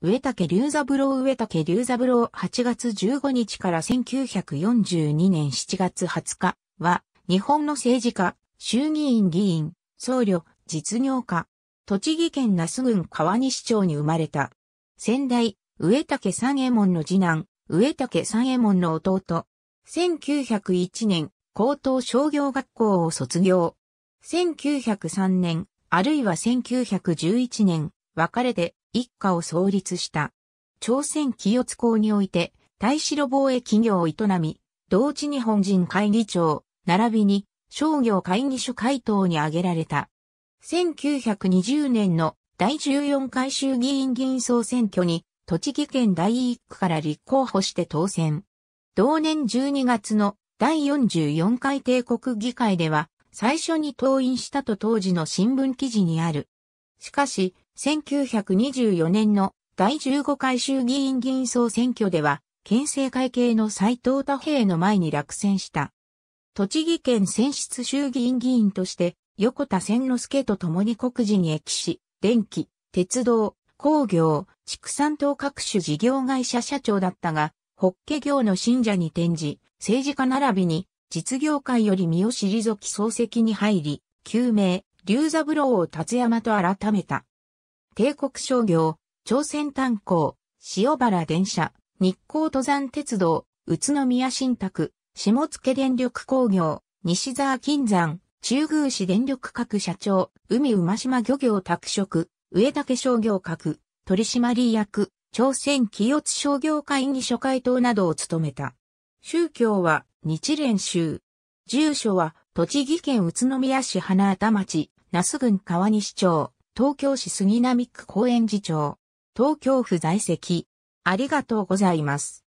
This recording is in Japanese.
植竹龍三郎植竹龍三郎8月15日から1942年7月20日は、日本の政治家、衆議院議員、僧侶、実業家、栃木県那須郡川西町に生まれた。先代、植竹三右衛門の次男、植竹三右衛門の弟。1901年、高等商業学校を卒業。1903年、あるいは1911年、別れて、一家を創立した。朝鮮清津港において、大白防衛企業を営み、同地日本人会議長、並びに商業会議所会頭に挙げられた。1920年の第14回衆議院議員総選挙に、栃木県第1区から立候補して当選。同年12月の第44回帝国議会では、最初に登院したと当時の新聞記事にある。しかし、1924年の第15回衆議院議員総選挙では、県政会系の斎藤太平の前に落選した。栃木県選出衆議院議員として、横田千之助と共に国事に駅し、電気、鉄道、工業、畜産等各種事業会社社長だったが、ホッケ業の信者に転じ、政治家並びに実業界より身を退き漱石に入り、救命、龍三郎を達山と改めた。帝国商業、朝鮮炭鉱、塩原電車、日光登山鉄道、宇都宮新宅、下野電力工業、西沢金山、中宮市電力各社長、海馬島漁業拓殖、上竹商業各、取締役、朝鮮清津商業会議所会等などを務めた。宗教は日蓮宗。住所は栃木県宇都宮市花畑町、那須郡川西町。東京市杉並区高円寺町、東京府在籍。ありがとうございます。